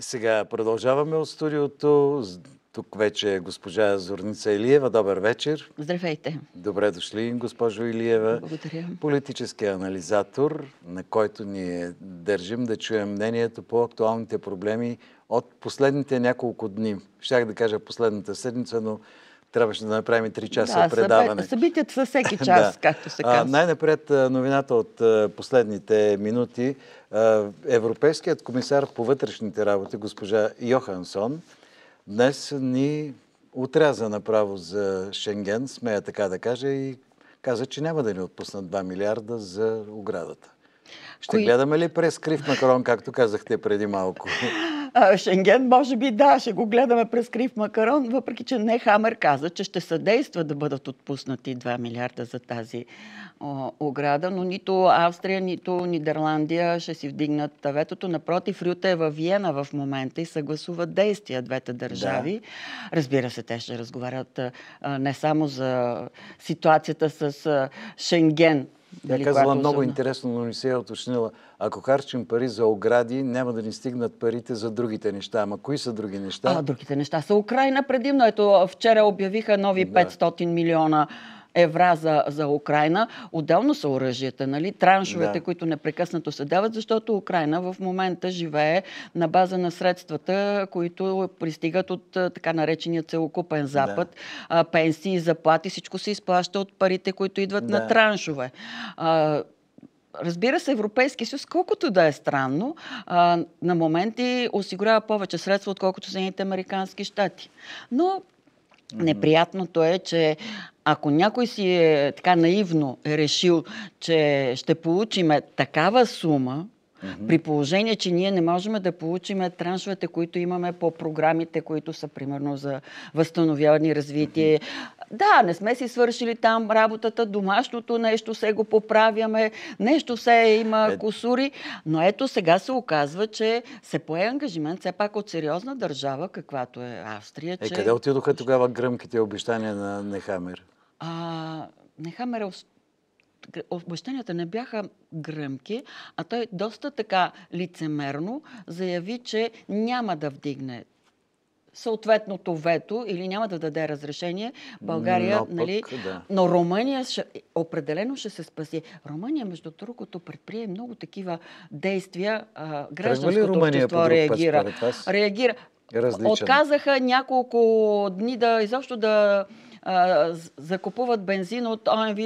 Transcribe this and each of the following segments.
Сега продължаваме от студиото. Тук вече е госпожа Зорница Илиева. Добър вечер. Здравейте. Добре дошли, госпожо Илиева. Благодаря. Политически анализатор, на който ние държим да чуем мнението по актуалните проблеми от последните няколко дни. Щях да кажа последната седмица, но трябваше да направим 3 часа да, предаване. събитят са всеки час, да. както се казва. най-напред новината от последните минути. Европейският комисар по вътрешните работи, госпожа Йохансон, днес ни отряза направо за Шенген, смея така да кажа, и каза, че няма да ни отпуснат 2 милиарда за оградата. Ще Кои... гледаме ли през крив Макрон, както казахте преди малко? А, Шенген, може би да, ще го гледаме през крив макарон, въпреки че не Хамер каза, че ще съдейства да бъдат отпуснати 2 милиарда за тази о, ограда, но нито Австрия, нито Нидерландия ще си вдигнат ветото. Напротив, Рюта е във Виена в момента и съгласуват действия двете държави. Да. Разбира се, те ще разговарят а, не само за ситуацията с а, Шенген, тя нали, казала много интересно, но не се е уточнила. Ако харчим пари за огради, няма да ни стигнат парите за другите неща. Ама кои са други неща? А, другите неща са Украина предимно. Ето, вчера обявиха нови да. 500 милиона евра за, за Украина. Отделно са оръжията, нали? Траншовете, да. които непрекъснато се дават, защото Украина в момента живее на база на средствата, които пристигат от така наречения целокупен запад. Да. Пенсии, заплати, всичко се изплаща от парите, които идват да. на траншове. Разбира се, Европейския съюз, колкото да е странно, а, на моменти осигурява повече средства, отколкото Съединените Американски щати. Но Неприятното е, че ако някой си е така наивно решил, че ще получиме такава сума, Mm-hmm. При положение, че ние не можем да получим траншовете, които имаме по програмите, които са примерно за възстановяване и развитие. Mm-hmm. Да, не сме си свършили там работата, домашното нещо се го поправяме, нещо се има е... косури, но ето сега се оказва, че се пое ангажимент все пак от сериозна държава, каквато е Австрия. Е, че... къде отидоха тогава гръмките обещания на Нехамер? А, Нехамер е обещанията не бяха гръмки, а той доста така лицемерно заяви, че няма да вдигне съответното вето или няма да даде разрешение България, но, нали, пък, да. но Румъния ще, определено ще се спаси. Румъния, между другото, предприе много такива действия. гражданското общество реагира. Път, реагира. Различен. Отказаха няколко дни да изобщо да а, закупуват бензин от ОНВ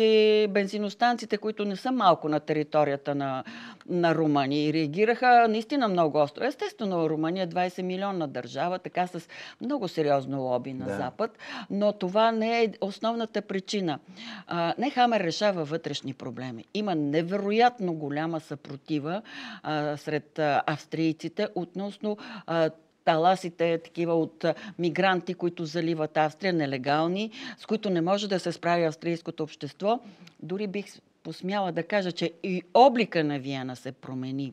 бензиностанциите, които не са малко на територията на, на Румъния. И реагираха наистина много остро. Естествено, Румъния е 20 милионна държава, така с много сериозно лоби на да. Запад, но това не е основната причина. А, не Хамер решава вътрешни проблеми. Има невероятно голяма съпротива а, сред австрийците относно таласите такива от мигранти, които заливат Австрия, нелегални, с които не може да се справи австрийското общество. Дори бих посмяла да кажа, че и облика на Виена се промени.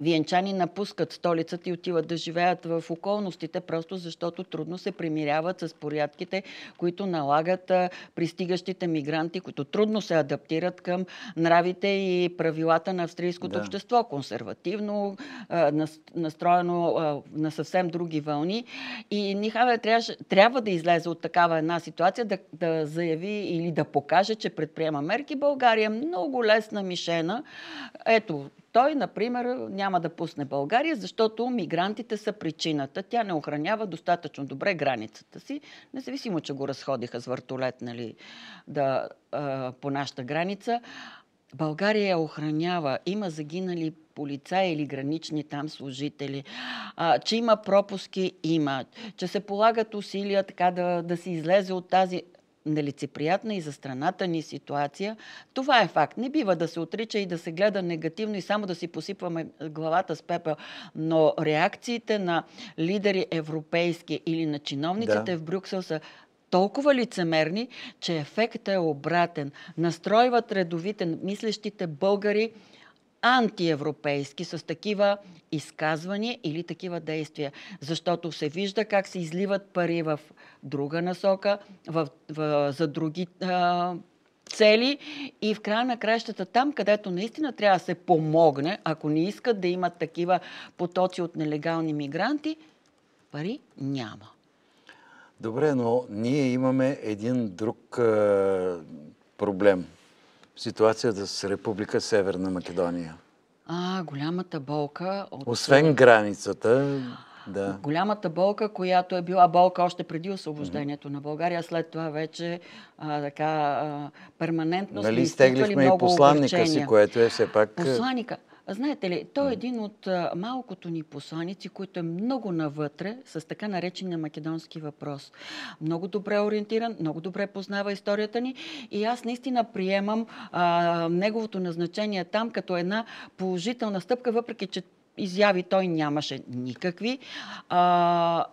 Виенчани напускат столицата и отиват да живеят в околностите, просто защото трудно се примиряват с порядките, които налагат пристигащите мигранти, които трудно се адаптират към нравите и правилата на австрийското да. общество. Консервативно, настроено на съвсем други вълни. И Нихаве трябва да излезе от такава една ситуация, да, да заяви или да покаже, че предприема мерки. България е много лесна мишена. Ето, той, например, няма да пусне България, защото мигрантите са причината. Тя не охранява достатъчно добре границата си, независимо, че го разходиха с въртолет нали, да, а, по нашата граница. България я охранява. Има загинали полицаи или гранични там служители. А, че има пропуски, има. Че се полагат усилия така да, да се излезе от тази нелицеприятна и за страната ни ситуация. Това е факт. Не бива да се отрича и да се гледа негативно и само да си посипваме главата с пепел. Но реакциите на лидери европейски или на чиновниците да. в Брюксел са толкова лицемерни, че ефектът е обратен. Настройват редовите, мислещите българи антиевропейски с такива изказвания или такива действия. Защото се вижда как се изливат пари в друга насока, в, в, за други а, цели и в края на кращата там, където наистина трябва да се помогне, ако не искат да имат такива потоци от нелегални мигранти, пари няма. Добре, но ние имаме един друг е, проблем – ситуацията с Република Северна Македония? А, голямата болка. От... Освен границата. Да. Голямата болка, която е била болка още преди освобождението mm-hmm. на България, след това вече а, така а, перманентно нали, стеглихме и посланника си, което е все пак... Посланника. Знаете ли, той е един от малкото ни посланици, който е много навътре с така наречения македонски въпрос. Много добре е ориентиран, много добре познава историята ни и аз наистина приемам а, неговото назначение там като една положителна стъпка, въпреки че изяви той нямаше никакви. А,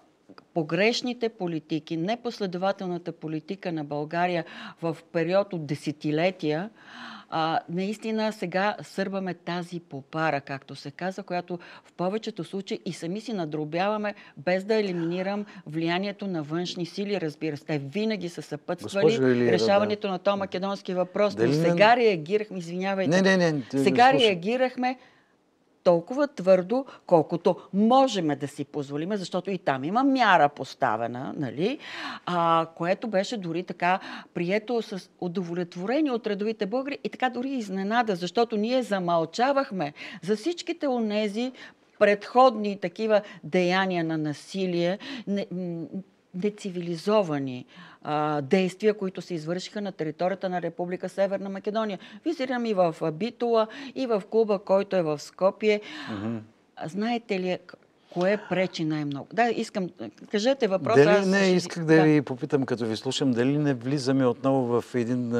погрешните политики, непоследователната политика на България в период от десетилетия, а, наистина сега сърбаме тази попара, както се каза, която в повечето случаи и сами си надробяваме, без да елиминирам влиянието на външни сили, разбира се. Те винаги са съпътствали Илиева, решаването да. на то македонски въпрос. Дали но сега не... реагирахме, извинявайте. Не, не, не. Сега реагирахме толкова твърдо, колкото можем да си позволим, защото и там има мяра поставена, нали? а, което беше дори така прието с удовлетворение от редовите българи и така дори изненада, защото ние замълчавахме за всичките онези предходни такива деяния на насилие, нецивилизовани а, действия, които се извършиха на територията на Република Северна Македония. Визирам и в Битула, и в клуба, който е в Скопие. Mm-hmm. Знаете ли кое пречи най-много? Да, искам. Кажете въпроса. Дали аз... не исках да, да ви попитам, като ви слушам, дали не влизаме отново в един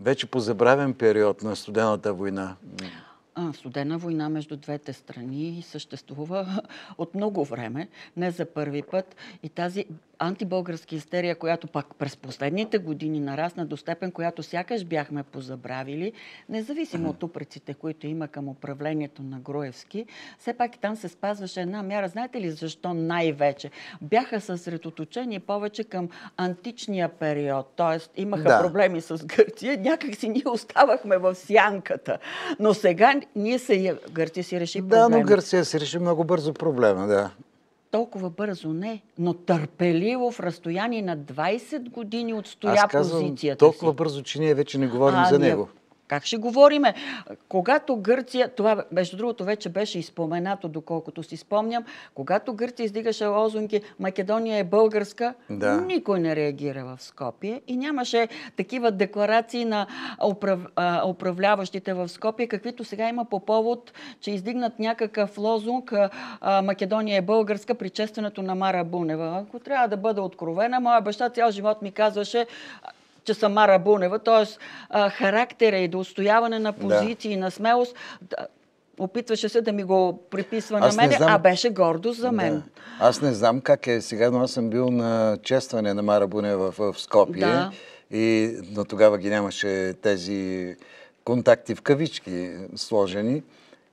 вече позабравен период на студената война? А, студена война между двете страни съществува от много време, не за първи път. И тази антибългарска истерия, която пак през последните години нарасна до степен, която сякаш бяхме позабравили, независимо от упреците, които има към управлението на Груевски, все пак и там се спазваше една мяра. Знаете ли защо най-вече? Бяха съсредоточени повече към античния период, т.е. имаха да. проблеми с Гърция, някак си ние оставахме в сянката. Но сега ние се... Гърция си реши проблема. Да, но Гърция си реши много бързо проблема, да толкова бързо не, но търпеливо в разстояние на 20 години отстоя Аз казвам, позицията толкова си. бързо, че ние вече не говорим а, за ние... него. Как ще говориме? Когато Гърция, това между другото вече беше изпоменато, доколкото си спомням, когато Гърция издигаше лозунки Македония е българска, да. никой не реагира в Скопие и нямаше такива декларации на управ... управляващите в Скопие, каквито сега има по повод, че издигнат някакъв лозунг Македония е българска при честването на Мара Бунева. Ако трябва да бъда откровена, моя баща цял живот ми казваше че съм Мара Бунева, т.е. характера и до устояване на позиции, да. на смелост, опитваше се да ми го приписва аз на мене, знам... а беше гордост за мен. Да. Аз не знам как е сега, но аз съм бил на честване на Мара Бунева в, в Скопие, да. и, но тогава ги нямаше тези контакти в кавички сложени.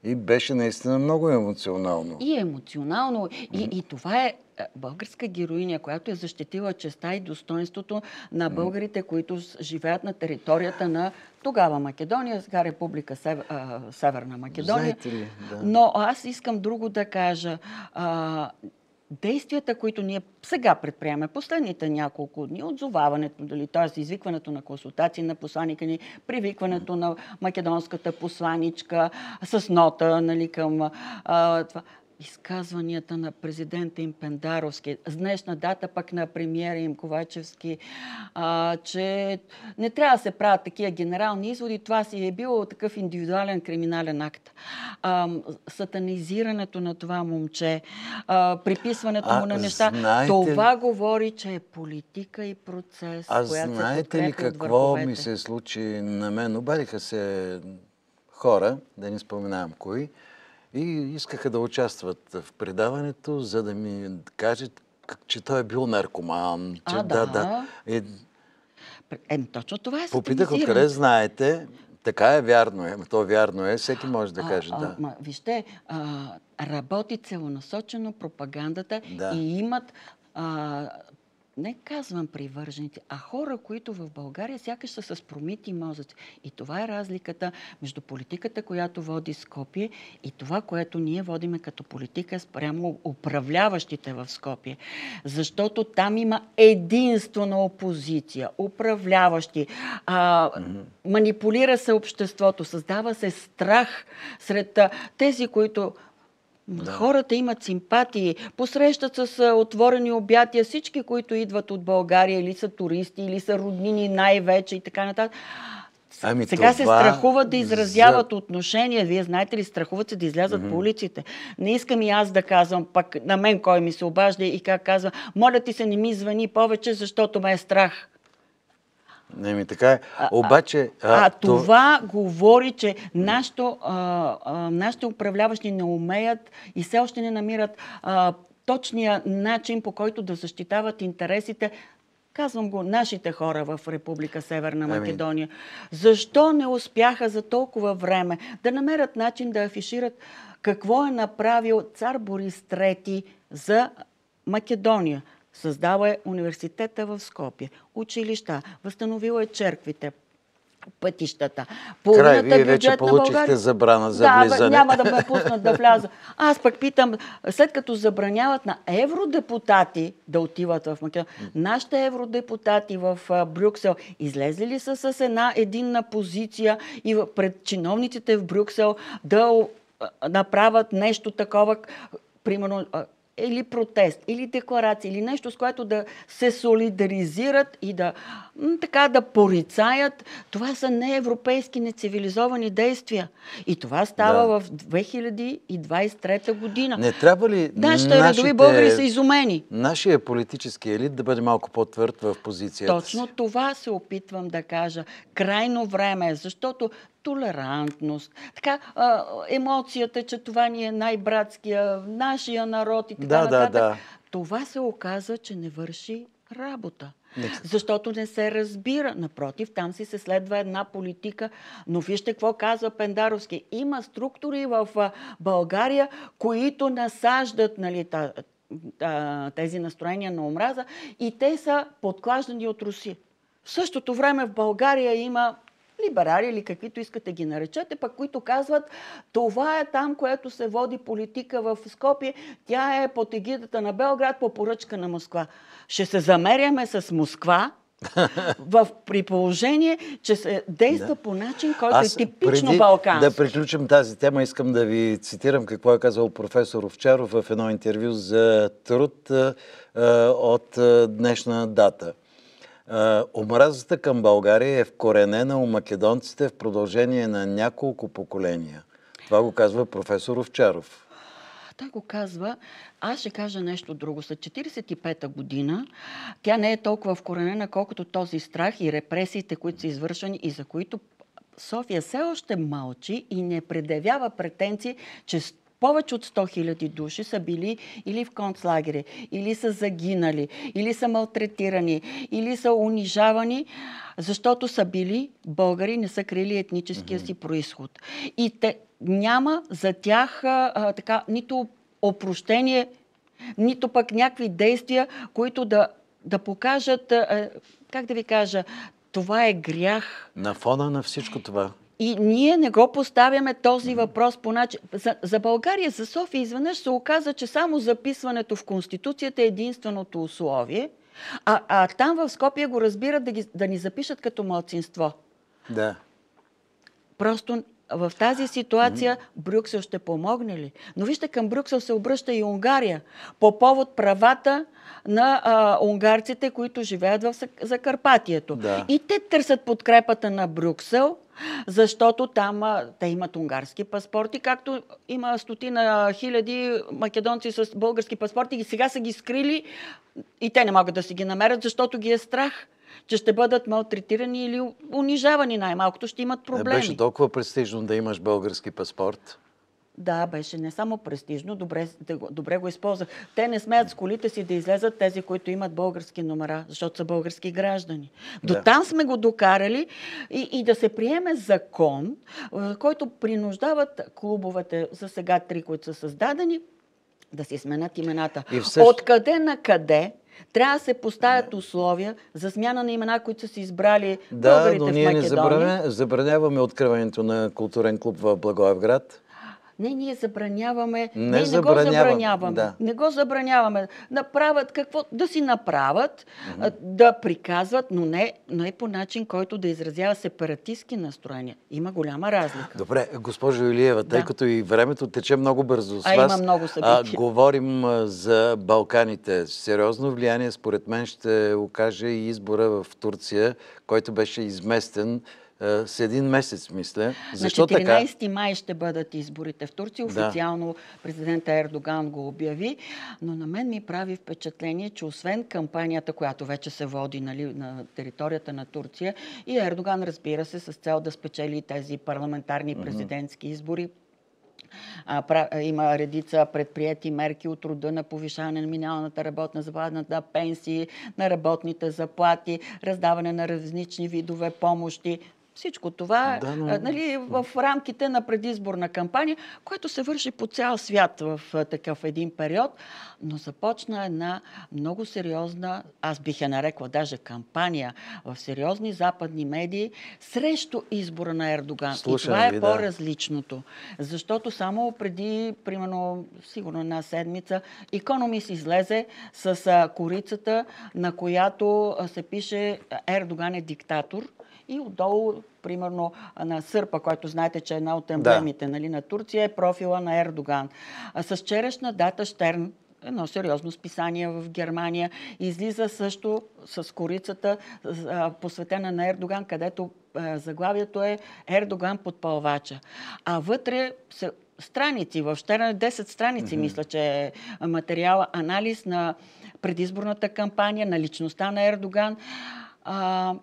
И беше наистина много емоционално. И емоционално. И, и това е българска героиня, която е защитила честа и достоинството на българите, които живеят на територията на тогава Македония, сега Република Сев... Северна Македония. Ли, да. Но аз искам друго да кажа. А, действията, които ние сега предприемаме последните няколко дни, отзоваването, дали, т.е. извикването на консултации на посланика ни, привикването на македонската посланичка с нота нали, към а, това изказванията на президента им Пендаровски, с днешна дата пък на премиера им Ковачевски, а, че не трябва да се правят такива генерални изводи, това си е било такъв индивидуален криминален акт. А, сатанизирането на това момче, а, приписването а, му на неща, знаете... това говори, че е политика и процес, а която знаете се ли какво ми се случи на мен? Обадиха се хора, да не споменавам кои, и искаха да участват в предаването, за да ми кажат, че той е бил наркоман. Че, а, да, да. И... Е, точно това е Попитах откъде знаете. Така е, вярно е. То вярно е, всеки може да каже. А, да. Ма, вижте, а, работи целонасочено пропагандата да. и имат а, не казвам привържените, а хора, които в България сякаш са с промити мозъци. И това е разликата между политиката, която води Скопие и това, което ние водиме като политика спрямо управляващите в Скопие. Защото там има единство на опозиция, управляващи, а, mm-hmm. манипулира се обществото, създава се страх сред тези, които да. Хората имат симпатии, посрещат с отворени обятия всички, които идват от България, или са туристи, или са роднини най-вече и така нататък. Ами Сега се страхуват да изразяват за... отношения. Вие знаете ли, страхуват се да излязат mm-hmm. по улиците. Не искам и аз да казвам, пък на мен кой ми се обажда и как казва, моля ти се, не ми звъни повече, защото ме е страх. Не ми така е. Обаче. А, а, а това... това говори, че нашите нашите управляващи не умеят и все още не намират а, точния начин, по който да защитават интересите казвам го, нашите хора в Република Северна ами. Македония. Защо не успяха за толкова време да намерят начин да афишират какво е направил цар Борис III за Македония? Създава е университета в Скопие, училища, възстановила е черквите, пътищата. Половината Край, вие вече получихте забрана за влизане. Да, няма да ме пуснат да вляза. Аз пък питам, след като забраняват на евродепутати да отиват в Македония, нашите евродепутати в Брюксел излезли ли са с една единна позиция и пред чиновниците в Брюксел да направят нещо такова, примерно или протест, или декларация, или нещо, с което да се солидаризират и да, така, да порицаят. Това са неевропейски, нецивилизовани действия. И това става да. в 2023 година. Не трябва ли да? Нашите родови българи са изумени. Нашия политически елит да бъде малко по-твърд в позицията Точно си. това се опитвам да кажа. Крайно време е, защото толерантност, така, а, емоцията, че това ни е най-братския, нашия народ и така да, нататък. Да, да. Това се оказа, че не върши работа. Защото не се разбира. Напротив, там си се следва една политика. Но вижте какво казва Пендаровски. Има структури в България, които насаждат нали, тези настроения на омраза и те са подклаждани от Руси. В същото време в България има либерали или каквито искате ги наречете, пък които казват, това е там, което се води политика в Скопие, тя е под егидата на Белград по поръчка на Москва. Ще се замеряме с Москва, в, приположение, че се действа да. по начин, който е Аз, е типично балкански. Да приключим тази тема, искам да ви цитирам какво е казал професор Овчаров в едно интервю за труд а, от а, днешна дата. Е, омразата към България е вкоренена у македонците в продължение на няколко поколения. Това го казва професор Овчаров. Той го казва. Аз ще кажа нещо друго. След 45-та година тя не е толкова вкоренена, колкото този страх и репресиите, които са извършени и за които София все още мълчи и не предявява претенции, че повече от 100 хиляди души са били или в концлагери, или са загинали, или са малтретирани, или са унижавани, защото са били българи, не са крили етническия си происход. И те, няма за тях а, така, нито опрощение, нито пък някакви действия, които да, да покажат, а, как да ви кажа, това е грях. На фона на всичко това, и ние не го поставяме този въпрос по начин. За, за България, за София изведнъж се оказа, че само записването в Конституцията е единственото условие, а, а там в Скопия го разбират да, ги, да ни запишат като младсинство. Да. Просто в тази ситуация Брюксел ще помогне ли? Но вижте, към Брюксел се обръща и Унгария по повод правата на а, унгарците, които живеят в Закарпатието. Да. И те търсят подкрепата на Брюксел, защото там а, те имат унгарски паспорти, както има стотина хиляди македонци с български паспорти и сега са ги скрили и те не могат да си ги намерят, защото ги е страх че ще бъдат малтретирани или унижавани най-малкото, ще имат е, проблеми. Беше толкова престижно да имаш български паспорт. Да, беше не само престижно, добре, добре го използвах. Те не смеят с колите си да излезат тези, които имат български номера, защото са български граждани. Да. До там сме го докарали и, и да се приеме закон, който принуждават клубовете, за сега три, които са създадени, да си сменят имената. Всъщ... От къде на къде трябва да се поставят условия за смяна на имена, които са си избрали да, но ние в Македония. Не забраняваме откриването на културен клуб в Благоевград. Не, ние забраняваме. Не, не, забранявам, не го забраняваме. Да. Не го забраняваме. Направят какво? Да си направят, mm-hmm. да приказват, но не, но не по начин, който да изразява сепаратистски настроения. Има голяма разлика. Добре, госпожо Илиева, да. тъй като и времето тече много бързо с а, вас. Има много събития. а, говорим за Балканите. Сериозно влияние, според мен, ще окаже и избора в Турция, който беше изместен е, с един месец, мисля. Защо на 14 така? май ще бъдат изборите в Турция. Официално да. президента Ердоган го обяви, но на мен ми прави впечатление, че освен кампанията, която вече се води нали, на територията на Турция, и Ердоган, разбира се, с цел да спечели тези парламентарни президентски избори, има редица предприяти мерки от рода на повишаване на минималната работна заплата, на пенсии, на работните заплати, раздаване на различни видове помощи. Всичко това да, но... нали, в рамките на предизборна кампания, което се върши по цял свят в такъв един период, но започна една много сериозна, аз бих я нарекла даже кампания в сериозни западни медии срещу избора на Ердоган. Слушай, И това е да. по-различното. Защото само преди, примерно, сигурно една седмица, икономис излезе с корицата, на която се пише Ердоган е диктатор – и отдолу, примерно, на Сърпа, който знаете, че е една от емблемите да. нали, на Турция, е профила на Ердоган. А с вчерашна дата Штерн едно сериозно списание в Германия. Излиза също с корицата, посветена на Ердоган, където заглавието е Ердоган под пълвача. А вътре се страници, в на 10 е страници, mm-hmm. мисля, че е материала, анализ на предизборната кампания, на личността на Ердоган. А,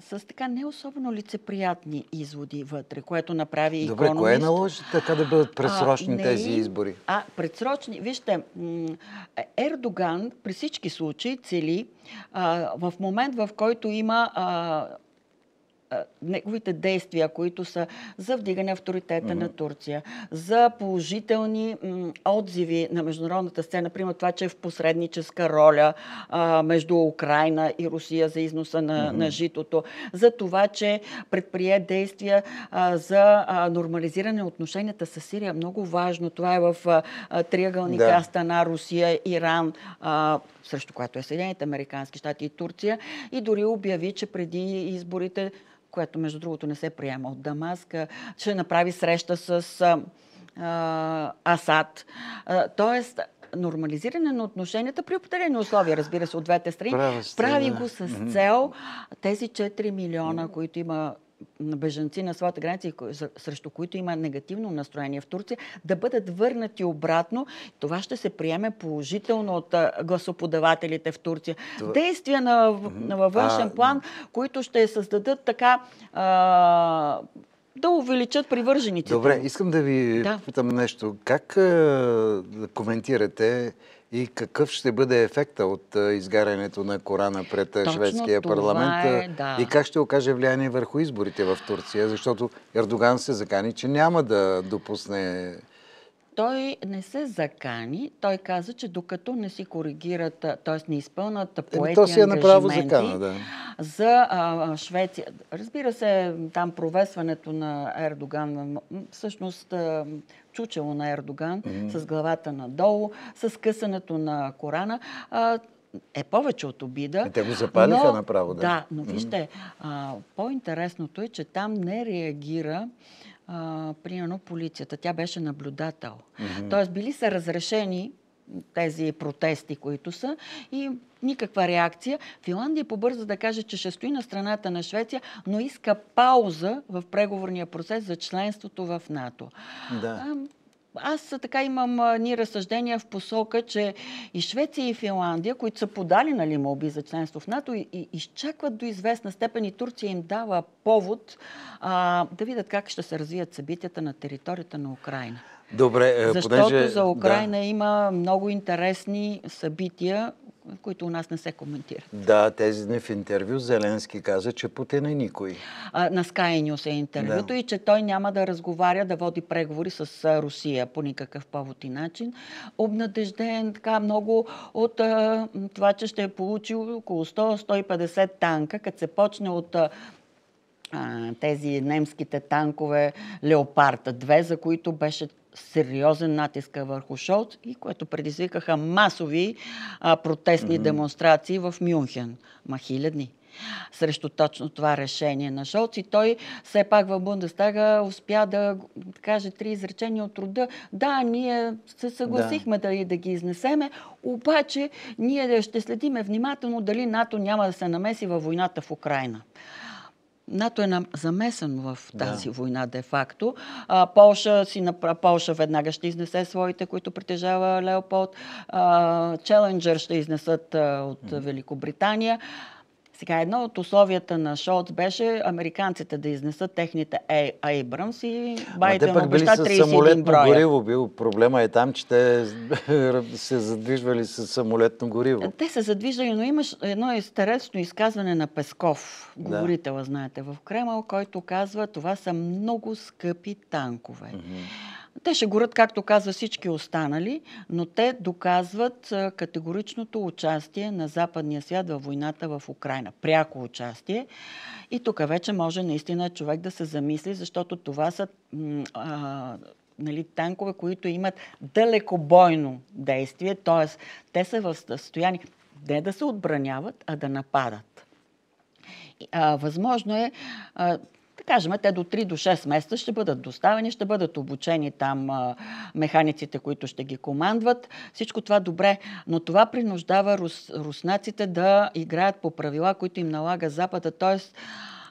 с така не особено лицеприятни изводи вътре, което направи Добре, економист. Добре, кое е наложи така да бъдат предсрочни а, не, тези избори? А, предсрочни. Вижте, е, Ердоган при всички случаи цели а, в момент, в който има а, неговите действия, които са за вдигане авторитета mm-hmm. на Турция, за положителни м, отзиви на международната сцена, например това, че е в посредническа роля а, между Украина и Русия за износа на, mm-hmm. на житото, за това, че предприе действия а, за а, нормализиране на отношенията с Сирия. Много важно. Това е в а, триъгълника да. Астана, Русия, Иран, а, срещу която е Съединените Американски щати и Турция. И дори обяви, че преди изборите което между другото не се приема от Дамаска, ще направи среща с а, Асад. А, тоест, нормализиране на отношенията при определени условия, разбира се, от двете страни. Прави го с цел тези 4 милиона, които има на бежанци на своята граница, срещу които има негативно настроение в Турция, да бъдат върнати обратно. Това ще се приеме положително от гласоподавателите в Турция. Това... Действия на, на външен а... план, които ще създадат така а, да увеличат привържените. Добре, искам да ви да. питам нещо. Как а, да коментирате и какъв ще бъде ефекта от изгарянето на Корана пред Точно шведския парламент? Е, да. И как ще окаже влияние върху изборите в Турция? Защото Ердоган се закани, че няма да допусне той не се закани, той каза, че докато не си коригират, т.е. не изпълнат е, поети То си е направо закана, да. за а, Швеция. Разбира се, там провесването на Ердоган всъщност чучело на Ердоган, mm-hmm. с главата надолу, с късането на Корана. А, е повече от обида. И е, те го запалиха но, направо. Да, да но вижте, mm-hmm. а, по-интересното е, че там не реагира а, примерно полицията. Тя беше наблюдател. Mm-hmm. Тоест били са разрешени тези протести, които са и никаква реакция. Финландия побърза да каже, че ще стои на страната на Швеция, но иска пауза в преговорния процес за членството в НАТО. Да аз така имам ни разсъждения в посока, че и Швеция и Финландия, които са подали нали, молби за членство в НАТО, и, и изчакват до известна степен и Турция им дава повод а, да видят как ще се развият събитията на територията на Украина. Добре, е, Защото понеже... за Украина да. има много интересни събития, които у нас не се коментират. Да, тези дни в интервю Зеленски каза, че Путин е никой. А, на Sky News е интервюто да. и че той няма да разговаря, да води преговори с Русия по никакъв повод и начин. Обнадежден така много от а, това, че ще е получил около 100-150 танка, като се почне от а, тези немските танкове Леопарда 2, за които беше сериозен натиска върху Шолц и което предизвикаха масови а, протестни mm-hmm. демонстрации в Мюнхен. Ма хилядни срещу точно това решение на Шолц. И той все пак в Бундестага успя да каже три изречения от рода. Да, ние се съгласихме да, да, да ги изнесеме, обаче ние ще следиме внимателно дали НАТО няма да се намеси във войната в Украина. НАТО е замесено в тази да. война де-факто. Полша, си, Полша веднага ще изнесе своите, които притежава Леополд. Челенджер ще изнесат а, от Великобритания. Сега едно от условията на Шолц беше американците да изнесат техните Ейбрамс и Байден обеща 31 броя. гориво бил. Проблема е там, че те се задвижвали с самолетно гориво. Е, те се задвижвали, но имаш едно интересно изказване на Песков, говорителя, да. знаете, в Кремъл, който казва, това са много скъпи танкове. Mm-hmm. Те ще горят, както каза всички останали, но те доказват категоричното участие на западния свят във войната в Украина. Пряко участие. И тук вече може наистина човек да се замисли, защото това са а, нали, танкове, които имат далекобойно действие, т.е. те са в състояние не да се отбраняват, а да нападат. А, възможно е а, кажем, те до 3 до 6 месеца ще бъдат доставени, ще бъдат обучени там а, механиците, които ще ги командват. Всичко това добре, но това принуждава рус, руснаците да играят по правила, които им налага Запада. Тоест,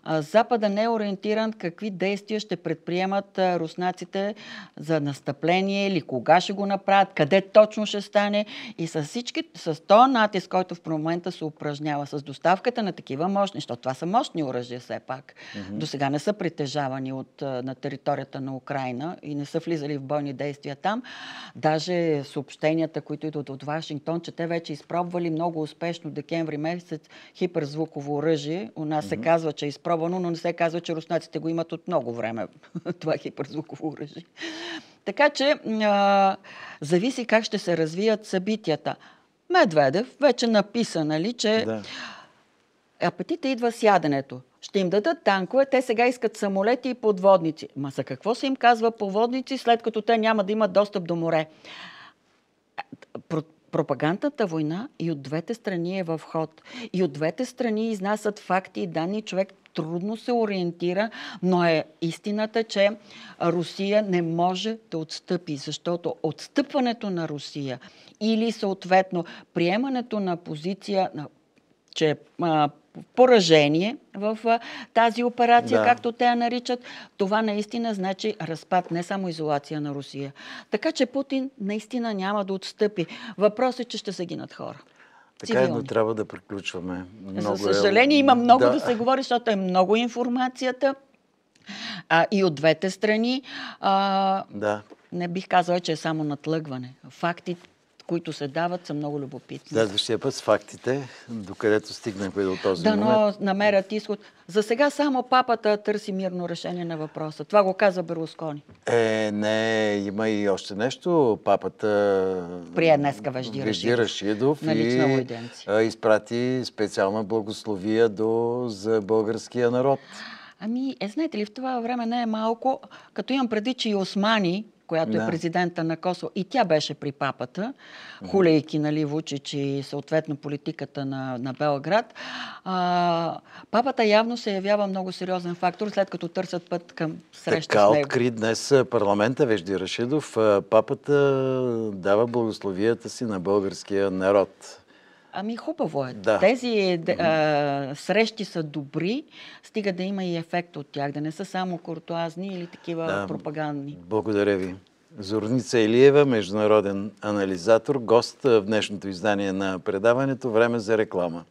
Запада не е ориентиран какви действия ще предприемат руснаците за настъпление или кога ще го направят, къде точно ще стане. И с, всички, с то натиск, който в момента се упражнява с доставката на такива мощни, защото това са мощни оръжия все пак. Mm-hmm. До сега не са притежавани от, на територията на Украина и не са влизали в бойни действия там. Даже съобщенията, които идват от Вашингтон, че те вече изпробвали много успешно декември месец хиперзвуково оръжие. У нас mm-hmm. се казва, че е изпробвали по но не се казва, че руснаците го имат от много време, това е хиперзвуково оръжие. Така че а, зависи как ще се развият събитията. Медведев вече написа, нали, че да. апетита идва с яденето. Ще им дадат танкове, те сега искат самолети и подводници. Ма за какво се им казва подводници, след като те няма да имат достъп до море? Пропагандната война и от двете страни е в ход. И от двете страни изнасят факти и данни. Човек трудно се ориентира, но е истината, че Русия не може да отстъпи, защото отстъпването на Русия или съответно приемането на позиция, че поражение в тази операция, да. както те я наричат, това наистина значи разпад, не само изолация на Русия. Така че Путин наистина няма да отстъпи. Въпросът е, че ще се гинат хора. Така е, но трябва да приключваме. Много За е съжаление, е... има много да. да се говори, защото е много информацията а, и от двете страни. А, да. Не бих казала, че е само натлъгване. Фактите които се дават, са много любопитни. Следващия път с фактите, докъдето стигнахме до този да, момент. Да, но намерят изход. За сега само папата търси мирно решение на въпроса. Това го каза Берлоскони. Е, не, има и още нещо. Папата... Прие днеска Вежди Рашидов. Рашидов и а, изпрати специална благословия до, за българския народ. Ами, е, знаете ли, в това време не е малко, като имам преди, че и османи, която е да. е президента на Косово. И тя беше при папата, хулейки, нали, Вучич и съответно политиката на, на Белград. А, папата явно се явява много сериозен фактор, след като търсят път към среща така, с него. откри днес парламента Вежди Рашидов. Папата дава благословията си на българския народ. Ами хубаво е. Да. Тези а, срещи са добри, стига да има и ефект от тях, да не са само куртуазни или такива да. пропагандни. Благодаря ви. Зорница Илиева, международен анализатор, гост в днешното издание на предаването. Време за реклама.